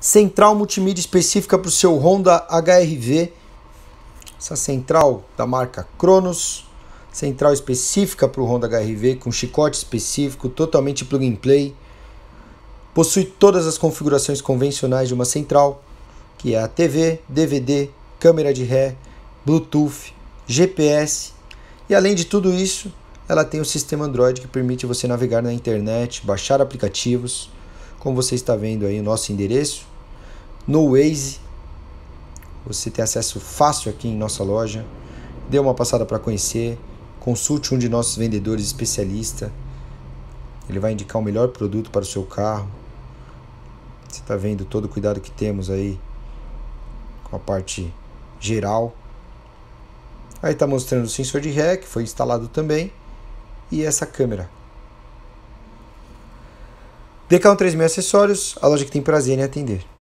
Central multimídia específica para o seu Honda HRV. Essa central da marca Cronos. Central específica para o Honda HRV com chicote específico, totalmente plug and play. Possui todas as configurações convencionais de uma central, que é a TV, DVD, câmera de ré, Bluetooth, GPS. E além de tudo isso, ela tem um sistema Android que permite você navegar na internet, baixar aplicativos. Como você está vendo aí, o nosso endereço no Waze. Você tem acesso fácil aqui em nossa loja. Dê uma passada para conhecer. Consulte um de nossos vendedores especialista. Ele vai indicar o melhor produto para o seu carro. Você está vendo todo o cuidado que temos aí com a parte geral. Aí está mostrando o sensor de ré que foi instalado também e essa câmera. DK136 Acessórios, a loja que tem prazer em atender.